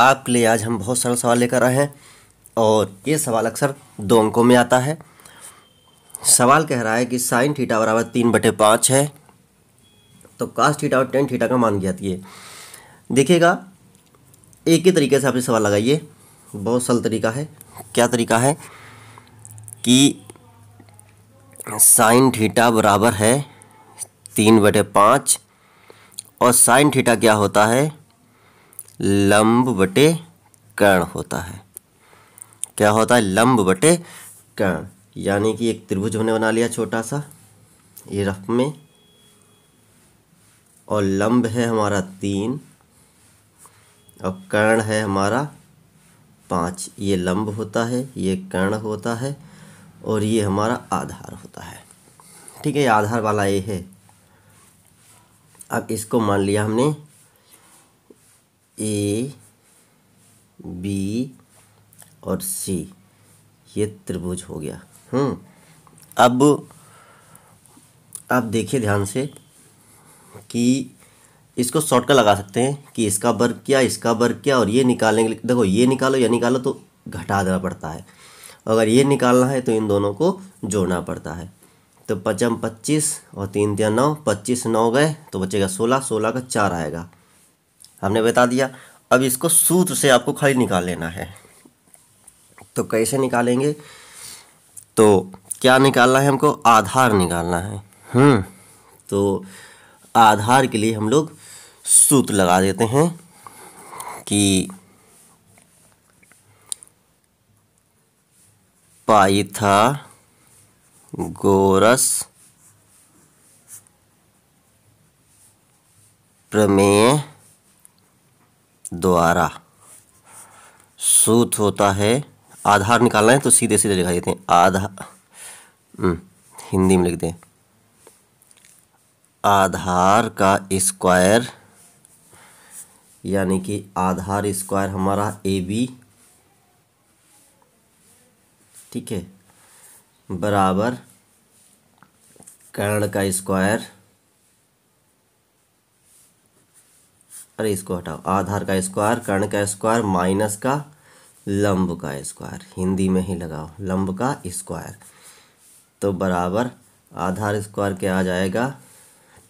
आपके लिए आज हम बहुत सरल सवाल लेकर आए हैं और ये सवाल अक्सर दो अंकों में आता है सवाल कह रहा है कि साइन थीटा बराबर तीन बटे पाँच है तो कास्ट थीटा और टेन थीटा का मान ये देखिएगा एक ही तरीके से आप ये सवाल लगाइए बहुत सरल तरीका है क्या तरीका है कि साइन थीटा बराबर है तीन बटे पाँच और साइन थीटा क्या होता है लंब बटे कर्ण होता है क्या होता है लंब बटे कर्ण यानी कि एक त्रिभुज हमने बना लिया छोटा सा ये रफ में और लंब है हमारा तीन और कर्ण है हमारा पाँच ये लंब होता है ये कर्ण होता है और ये हमारा आधार होता है ठीक है आधार वाला ये है अब इसको मान लिया हमने ए बी और सी ये त्रिभुज हो गया हम्म अब आप देखिए ध्यान से कि इसको शॉर्ट का लगा सकते हैं कि इसका वर्ग क्या इसका वर्ग क्या और ये निकालने के लिए देखो ये निकालो या निकालो तो घटा देना पड़ता है अगर ये निकालना है तो इन दोनों को जोड़ना पड़ता है तो पचम पच्चीस और तीन तीन नौ पच्चीस नौ गए तो बचेगा सोलह सोलह का चार आएगा हमने बता दिया अब इसको सूत्र से आपको खाली निकाल लेना है तो कैसे निकालेंगे तो क्या निकालना है हमको आधार निकालना है हम्म तो आधार के लिए हम लोग सूत्र लगा देते हैं कि पाइथा गोरस प्रमेय द्वारा सूत होता है आधार निकालना है तो सीधे सीधे लिखा देते हैं आधा हम्म, हिंदी में लिख दें आधार का स्क्वायर यानी कि आधार स्क्वायर हमारा ए बी ठीक है बराबर कर्ण का स्क्वायर अरे इसको हटाओ आधार का स्क्वायर कर्ण का स्क्वायर माइनस का लंब का स्क्वायर हिंदी में ही लगाओ लंब का स्क्वायर तो बराबर आधार स्क्वायर क्या आ जाएगा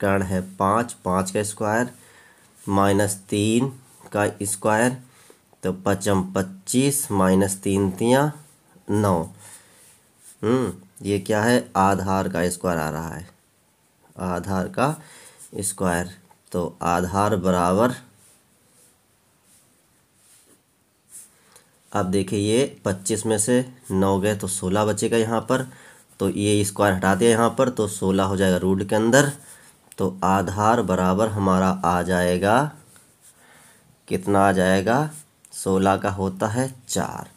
कर्ण है पाँच पाँच का स्क्वायर माइनस तीन का स्क्वायर तो पचम पच्चीस माइनस तीन तिया नौ हम्म, ये क्या है आधार का स्क्वायर आ रहा है आधार का स्क्वायर तो आधार बराबर अब देखिए ये पच्चीस में से नौ गए तो सोलह बचेगा यहाँ पर तो ये स्क्वायर हटा दिया यहाँ पर तो सोलह हो जाएगा रूट के अंदर तो आधार बराबर हमारा आ जाएगा कितना आ जाएगा सोलह का होता है चार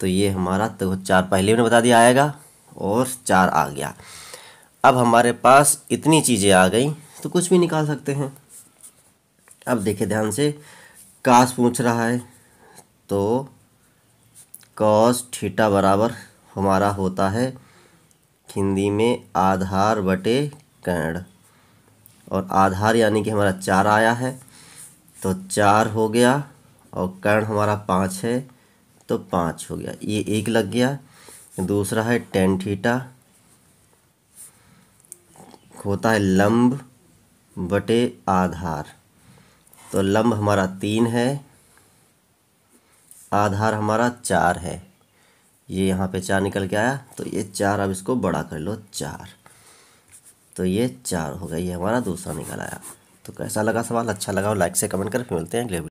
तो ये हमारा तो चार पहले मैंने बता दिया आएगा और चार आ गया अब हमारे पास इतनी चीज़ें आ गई तो कुछ भी निकाल सकते हैं अब देखिए ध्यान से कास पूछ रहा है तो कॉस ठीटा बराबर हमारा होता है हिंदी में आधार बटे कर्ण और आधार यानी कि हमारा चार आया है तो चार हो गया और कर्ण हमारा पाँच है तो पाँच हो गया ये एक लग गया दूसरा है टेन थीटा होता है लंब बटे आधार तो लंब हमारा तीन है आधार हमारा चार है ये यहाँ पे चार निकल के आया तो ये चार अब इसको बड़ा कर लो चार तो ये चार हो गया ये हमारा दूसरा निकल आया तो कैसा लगा सवाल अच्छा लगा लाइक से कमेंट कर फिर मिलते हैं अगले